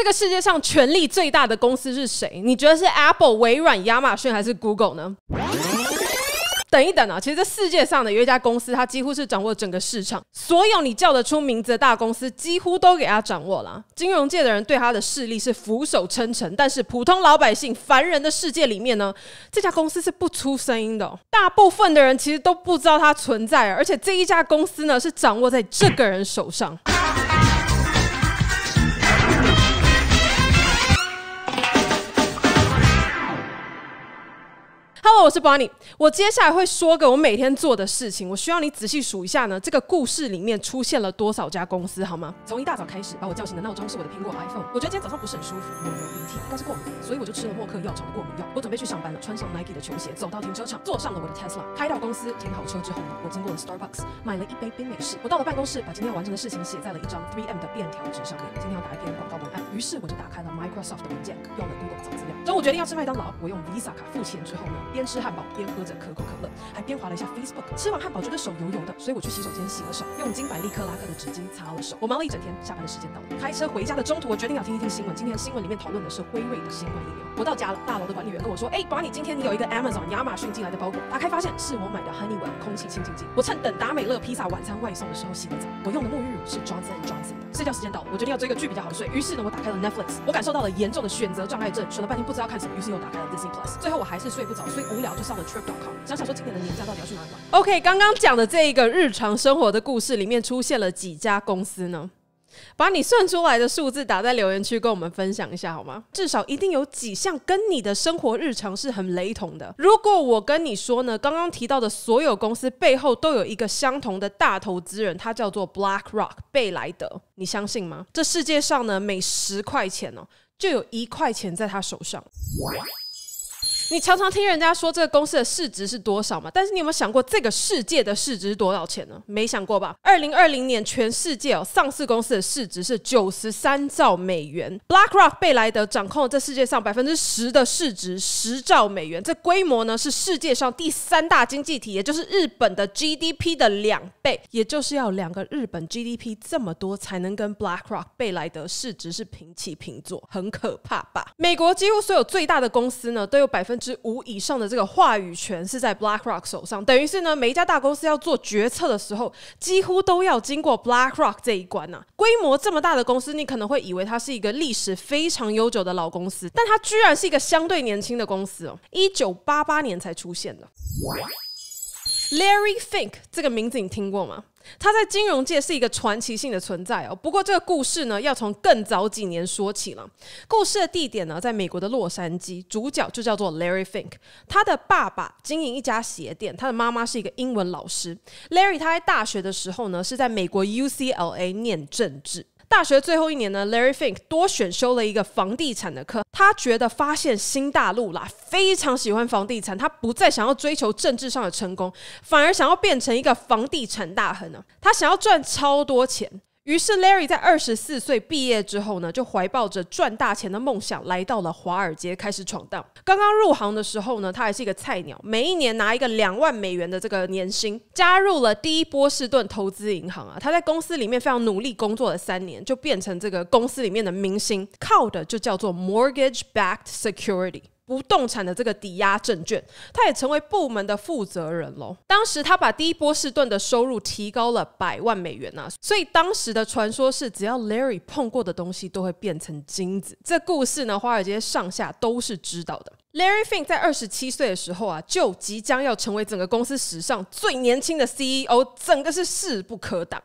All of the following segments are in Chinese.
这个世界上权力最大的公司是谁？你觉得是 Apple、微软、亚马逊还是 Google 呢？等一等啊！其实这世界上的有一家公司，它几乎是掌握整个市场，所有你叫得出名字的大公司几乎都给它掌握了。金融界的人对它的势力是俯首称臣，但是普通老百姓、凡人的世界里面呢，这家公司是不出声音的。大部分的人其实都不知道它存在，而且这一家公司呢，是掌握在这个人手上。我是 Bonnie，我接下来会说个我每天做的事情，我需要你仔细数一下呢，这个故事里面出现了多少家公司，好吗？从一大早开始把我叫醒的闹钟是我的苹果 iPhone，我觉得今天早上不是很舒服，流鼻涕，应该是过敏，所以我就吃了默克药厂的过敏药。我准备去上班了，穿上 Nike 的球鞋，走到停车场，坐上了我的 Tesla，开到公司，停好车之后呢，我经过了 Starbucks，买了一杯冰美式。我到了办公室，把今天要完成的事情写在了一张 3M 的便条纸上面，今天要打一篇广告文案，于是我就打开了 Microsoft 的文件，用了 Google 找资料。中午决定要吃麦当劳，我用 Visa 卡付钱之后呢，边。吃汉堡，边喝着可口可乐，还边划了一下 Facebook。吃完汉堡觉得手油油的，所以我去洗手间洗了手，用金百利克拉克的纸巾擦了手。我忙了一整天，下班的时间到了，开车回家的中途，我决定要听一听新闻。今天新闻里面讨论的是辉瑞的新冠疫苗。我到家了，大楼的管理员跟我说，哎，管理，今天你有一个 Amazon 亚马逊进来的包裹，打开发现是我买的 Honeywell 空气清净剂。我趁等达美乐披萨晚餐外送的时候洗了澡，我用的沐浴乳是 Johnson Johnson 的。睡觉时间到，我决定要追个剧比较好睡。于是呢，我打开了 Netflix，我感受到了严重的选择障碍症，选了半天不知道看什么，于是又打开了 Disney Plus。最后我还是睡不着，所以我。聊就上了 trip c o m 想想说今年的年假到底要去哪里玩？OK，刚刚讲的这一个日常生活的故事里面出现了几家公司呢？把你算出来的数字打在留言区跟我们分享一下好吗？至少一定有几项跟你的生活日常是很雷同的。如果我跟你说呢，刚刚提到的所有公司背后都有一个相同的大投资人，他叫做 BlackRock 贝莱德，你相信吗？这世界上呢，每十块钱哦，就有一块钱在他手上。你常常听人家说这个公司的市值是多少嘛？但是你有没有想过这个世界的市值多少钱呢？没想过吧？二零二零年全世界哦，上市公司的市值是九十三兆美元。BlackRock 贝莱德掌控了这世界上百分之十的市值，十兆美元。这规模呢是世界上第三大经济体，也就是日本的 GDP 的两倍，也就是要两个日本 GDP 这么多才能跟 BlackRock 贝莱德市值是平起平坐，很可怕吧？美国几乎所有最大的公司呢都有百分。之五以上的这个话语权是在 BlackRock 手上，等于是呢，每一家大公司要做决策的时候，几乎都要经过 BlackRock 这一关啊。规模这么大的公司，你可能会以为它是一个历史非常悠久的老公司，但它居然是一个相对年轻的公司哦，一九八八年才出现的。Larry Fink 这个名字你听过吗？他在金融界是一个传奇性的存在哦。不过这个故事呢，要从更早几年说起了。故事的地点呢，在美国的洛杉矶。主角就叫做 Larry Fink。他的爸爸经营一家鞋店，他的妈妈是一个英文老师。Larry 他在大学的时候呢，是在美国 UCLA 念政治。大学最后一年呢，Larry Fink 多选修了一个房地产的课。他觉得发现新大陆啦，非常喜欢房地产。他不再想要追求政治上的成功，反而想要变成一个房地产大亨呢。他想要赚超多钱。于是，Larry 在二十四岁毕业之后呢，就怀抱着赚大钱的梦想来到了华尔街，开始闯荡。刚刚入行的时候呢，他还是一个菜鸟，每一年拿一个两万美元的这个年薪。加入了第一波士顿投资银行啊，他在公司里面非常努力工作了三年，就变成这个公司里面的明星。靠的就叫做 mortgage backed security。不动产的这个抵押证券，他也成为部门的负责人喽。当时他把第一波士顿的收入提高了百万美元啊，所以当时的传说是只要 Larry 碰过的东西都会变成金子。这故事呢，华尔街上下都是知道的。Larry Fink 在二十七岁的时候啊，就即将要成为整个公司史上最年轻的 CEO，整个是势不可挡。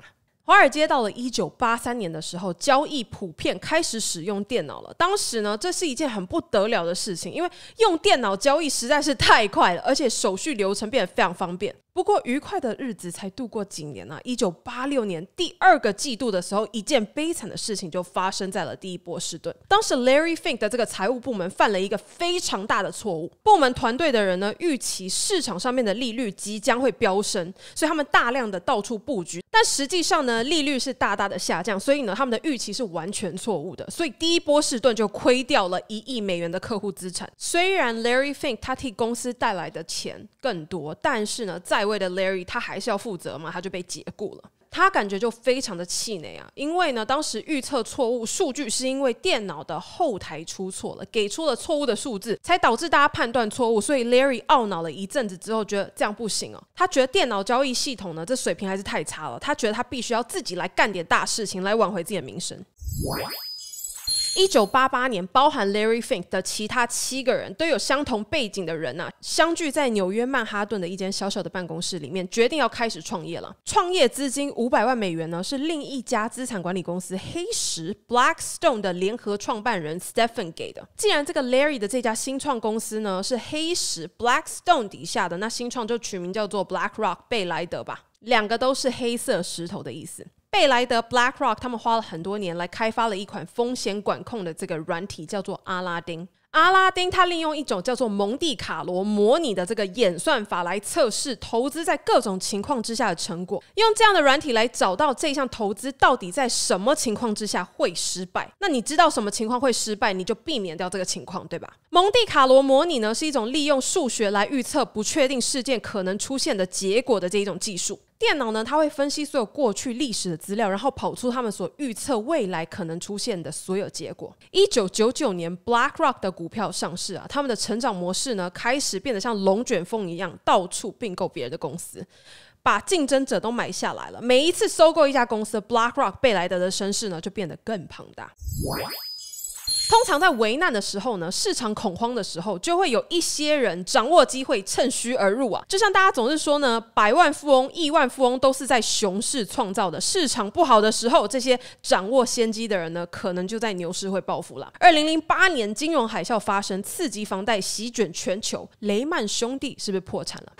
华尔街到了一九八三年的时候，交易普遍开始使用电脑了。当时呢，这是一件很不得了的事情，因为用电脑交易实在是太快了，而且手续流程变得非常方便。不过愉快的日子才度过几年呢？一九八六年第二个季度的时候，一件悲惨的事情就发生在了第一波士顿。当时 Larry Fink 的这个财务部门犯了一个非常大的错误。部门团队的人呢，预期市场上面的利率即将会飙升，所以他们大量的到处布局。但实际上呢，利率是大大的下降，所以呢，他们的预期是完全错误的。所以第一波士顿就亏掉了一亿美元的客户资产。虽然 Larry Fink 他替公司带来的钱更多，但是呢，在位的 Larry 他还是要负责嘛，他就被解雇了。他感觉就非常的气馁啊，因为呢，当时预测错误数据是因为电脑的后台出错了，给出了错误的数字，才导致大家判断错误。所以 Larry 懊恼了一阵子之后，觉得这样不行哦。他觉得电脑交易系统呢，这水平还是太差了。他觉得他必须要自己来干点大事情，来挽回自己的名声。一九八八年，包含 Larry Fink 的其他七个人都有相同背景的人呢，相聚在纽约曼哈顿的一间小小的办公室里面，决定要开始创业了。创业资金五百万美元呢，是另一家资产管理公司黑石 （Blackstone） 的联合创办人 Stephen 给的。既然这个 Larry 的这家新创公司呢是黑石 （Blackstone） 底下的，那新创就取名叫做 BlackRock 贝莱德吧，两个都是黑色石头的意思。贝莱德 （BlackRock） 他们花了很多年来开发了一款风险管控的这个软体，叫做阿拉丁。阿拉丁它利用一种叫做蒙地卡罗模拟的这个演算法来测试投资在各种情况之下的成果。用这样的软体来找到这项投资到底在什么情况之下会失败。那你知道什么情况会失败，你就避免掉这个情况，对吧？蒙地卡罗模拟呢，是一种利用数学来预测不确定事件可能出现的结果的这一种技术。电脑呢，它会分析所有过去历史的资料，然后跑出他们所预测未来可能出现的所有结果。一九九九年，BlackRock 的股票上市啊，他们的成长模式呢，开始变得像龙卷风一样，到处并购别人的公司，把竞争者都买下来了。每一次收购一家公司，BlackRock 贝莱德的身世呢，就变得更庞大。通常在危难的时候呢，市场恐慌的时候，就会有一些人掌握机会，趁虚而入啊。就像大家总是说呢，百万富翁、亿万富翁都是在熊市创造的。市场不好的时候，这些掌握先机的人呢，可能就在牛市会暴富了。二零零八年金融海啸发生，刺激房贷席卷全球，雷曼兄弟是不是破产了？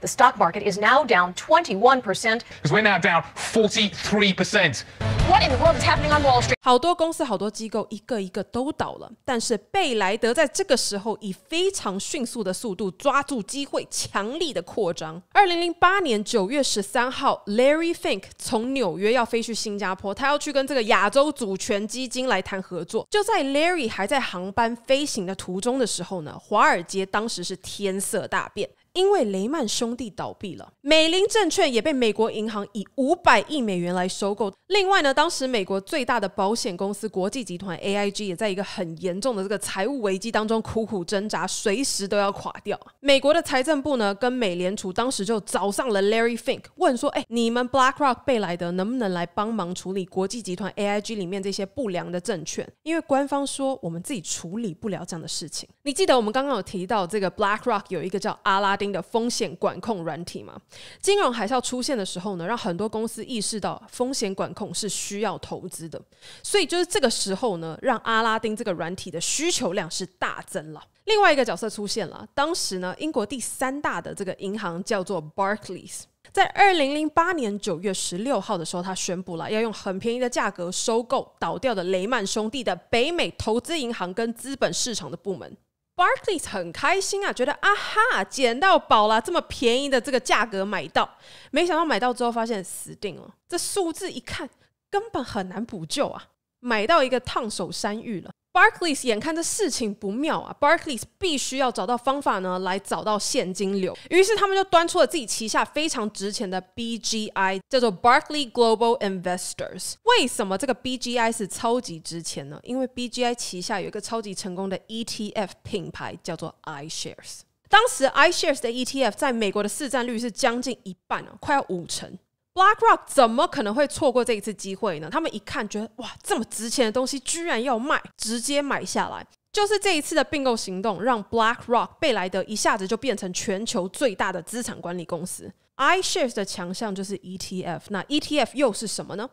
The stock market is now down 21%. Because we're now down 43%. What in the world is happening on Wall Street? 好多公司、好多机构，一个一个都倒了。但是贝莱德在这个时候以非常迅速的速度抓住机会，强力的扩张。二零零八年九月十三号，Larry Fink 从纽约要飞去新加坡，他要去跟这个亚洲主权基金来谈合作。就在 Larry 还在航班飞行的途中的时候呢，华尔街当时是天色大变。因为雷曼兄弟倒闭了，美林证券也被美国银行以五百亿美元来收购。另外呢，当时美国最大的保险公司国际集团 AIG 也在一个很严重的这个财务危机当中苦苦挣扎，随时都要垮掉。美国的财政部呢，跟美联储当时就找上了 Larry Fink，问说：“哎，你们 BlackRock 贝莱德能不能来帮忙处理国际集团 AIG 里面这些不良的证券？因为官方说我们自己处理不了这样的事情。”你记得我们刚刚有提到这个 BlackRock 有一个叫阿拉。的风险管控软体嘛，金融海啸出现的时候呢，让很多公司意识到风险管控是需要投资的，所以就是这个时候呢，让阿拉丁这个软体的需求量是大增了。另外一个角色出现了，当时呢，英国第三大的这个银行叫做 Barclays，在二零零八年九月十六号的时候，他宣布了要用很便宜的价格收购倒掉的雷曼兄弟的北美投资银行跟资本市场的部门。Barclays 很开心啊，觉得啊哈，捡到宝了！这么便宜的这个价格买到，没想到买到之后发现死定了，这数字一看根本很难补救啊，买到一个烫手山芋了。Barclays 眼看这事情不妙啊，Barclays 必须要找到方法呢，来找到现金流。于是他们就端出了自己旗下非常值钱的 BGI，叫做 Barclays Global Investors。为什么这个 BGI 是超级值钱呢？因为 BGI 旗下有一个超级成功的 ETF 品牌叫做 iShares。当时 iShares 的 ETF 在美国的市占率是将近一半哦，快要五成。BlackRock 怎么可能会错过这一次机会呢？他们一看，觉得哇，这么值钱的东西居然要卖，直接买下来。就是这一次的并购行动，让 BlackRock 贝莱德一下子就变成全球最大的资产管理公司。iShares 的强项就是 ETF，那 ETF 又是什么呢？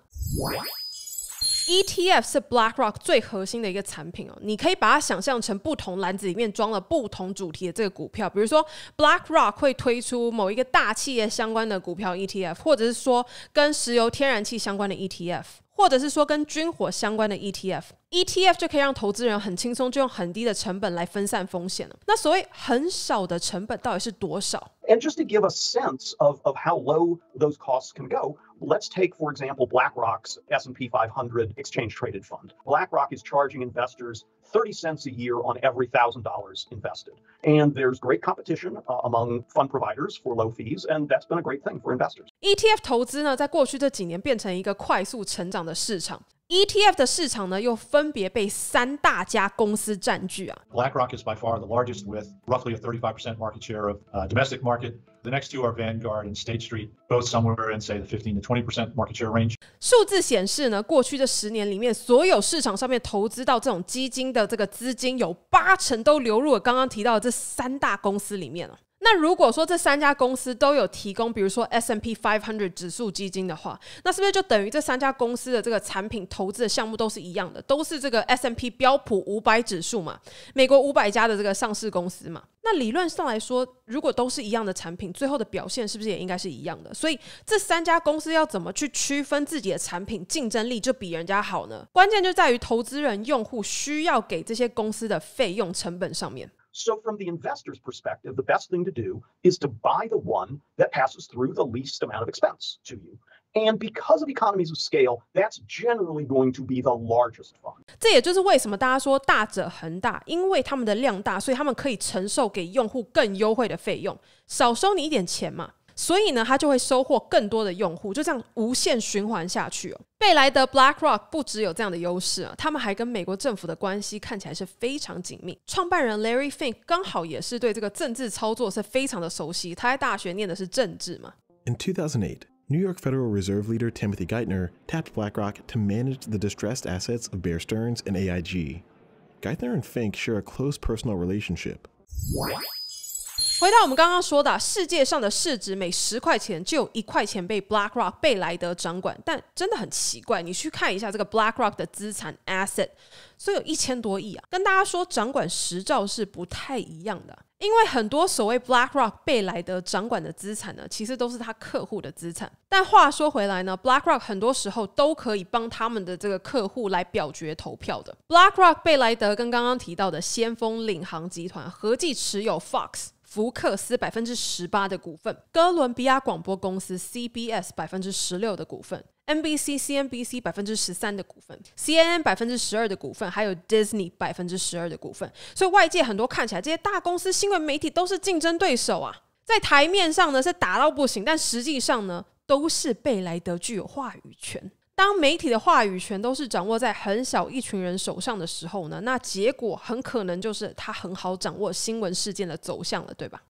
ETF 是 BlackRock 最核心的一个产品哦，你可以把它想象成不同篮子里面装了不同主题的这个股票，比如说 BlackRock 会推出某一个大企业相关的股票 ETF，或者是说跟石油天然气相关的 ETF，或者是说跟军火相关的 ETF。ETF 就可以让投资人很轻松就用很低的成本来分散风险了。那所谓很少的成本到底是多少？And just to give a sense of of how low those costs can go, let's take for example BlackRock's S&P 500 exchange traded fund. BlackRock is charging investors 30 cents a year on every $1,000 invested. And there's great competition uh, among fund providers for low fees, and that's been a great thing for investors. ETF 投资呢，在过去这几年变成一个快速成长的市场。ETF 的市场呢，又分别被三大家公司占据啊。BlackRock is by far the largest, with roughly a 35% market share of domestic market. The next two are Vanguard and State Street, both somewhere in say the 15 to 20% market share range. 数字显示呢，过去这十年里面，所有市场上面投资到这种基金的这个资金，有八成都流入了刚刚提到的这三大公司里面了。那如果说这三家公司都有提供，比如说 S M P five hundred 指数基金的话，那是不是就等于这三家公司的这个产品投资的项目都是一样的，都是这个 S M P 标普五百指数嘛，美国五百家的这个上市公司嘛？那理论上来说，如果都是一样的产品，最后的表现是不是也应该是一样的？所以这三家公司要怎么去区分自己的产品竞争力就比人家好呢？关键就在于投资人用户需要给这些公司的费用成本上面。So, from the investor's perspective, the best thing to do is to buy the one that passes through the least amount of expense to you. And because of economies of scale, that's generally going to be the largest fund. 这也就是为什么大家说大者恒大，因为他们的量大，所以他们可以承受给用户更优惠的费用，少收你一点钱嘛。所以呢，他就会收获更多的用户，就这样无限循环下去哦。贝莱德 （BlackRock） 不只有这样的优势啊，他们还跟美国政府的关系看起来是非常紧密。创办人 Larry Fink 刚好也是对这个政治操作是非常的熟悉，他在大学念的是政治嘛。In 2008, New York Federal Reserve leader Timothy Geithner tapped BlackRock to manage the distressed assets of Bear Stearns and AIG. Geithner and Fink share a close personal relationship. 回到我们刚刚说的，世界上的市值每十块钱就有一块钱被 BlackRock 贝莱德掌管，但真的很奇怪，你去看一下这个 BlackRock 的资产 Asset，所以有一千多亿啊。跟大家说，掌管十兆是不太一样的，因为很多所谓 BlackRock 贝莱德掌管的资产呢，其实都是他客户的资产。但话说回来呢，BlackRock 很多时候都可以帮他们的这个客户来表决投票的。BlackRock 贝莱德跟刚刚提到的先锋领航集团合计持有 Fox。福克斯百分之十八的股份，哥伦比亚广播公司 CBS 百分之十六的股份，NBC CNBC 百分之十三的股份，CNN 百分之十二的股份，还有 Disney 百分之十二的股份。所以外界很多看起来这些大公司新闻媒体都是竞争对手啊，在台面上呢是打到不行，但实际上呢都是贝莱德具有话语权。当媒体的话语权都是掌握在很小一群人手上的时候呢，那结果很可能就是他很好掌握新闻事件的走向了，对吧？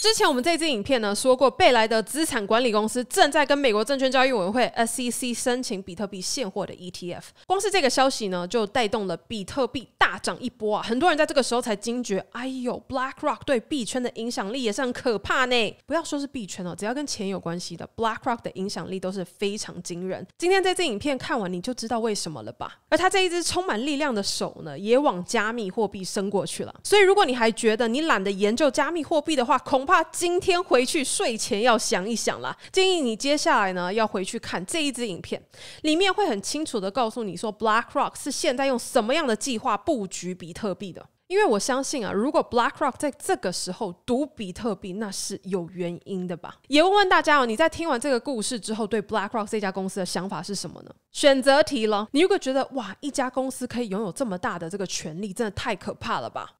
之前我们这支影片呢说过，贝莱德资产管理公司正在跟美国证券交易委员会 SEC 申请比特币现货的 ETF。光是这个消息呢，就带动了比特币大涨一波啊！很多人在这个时候才惊觉，哎呦，BlackRock 对币圈的影响力也是很可怕呢。不要说是币圈哦，只要跟钱有关系的，BlackRock 的影响力都是非常惊人。今天这支影片看完，你就知道为什么了吧？而他这一只充满力量的手呢，也往加密货币伸过去了。所以，如果你还觉得你懒得研究加密货币的话，空。怕今天回去睡前要想一想了，建议你接下来呢要回去看这一支影片，里面会很清楚的告诉你说，BlackRock 是现在用什么样的计划布局比特币的。因为我相信啊，如果 BlackRock 在这个时候赌比特币，那是有原因的吧。也问问大家哦，你在听完这个故事之后，对 BlackRock 这家公司的想法是什么呢？选择题了，你如果觉得哇，一家公司可以拥有这么大的这个权利，真的太可怕了吧？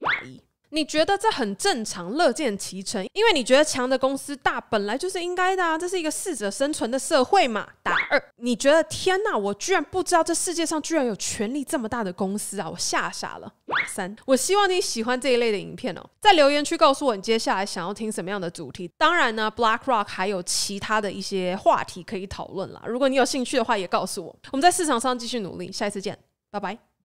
你觉得这很正常，乐见其成，因为你觉得强的公司大，本来就是应该的啊，这是一个适者生存的社会嘛。打二，你觉得天哪，我居然不知道这世界上居然有权力这么大的公司啊，我吓傻了。打三，我希望你喜欢这一类的影片哦，在留言区告诉我你接下来想要听什么样的主题。当然呢，Black Rock 还有其他的一些话题可以讨论啦，如果你有兴趣的话，也告诉我。我们在市场上继续努力，下一次见，拜拜。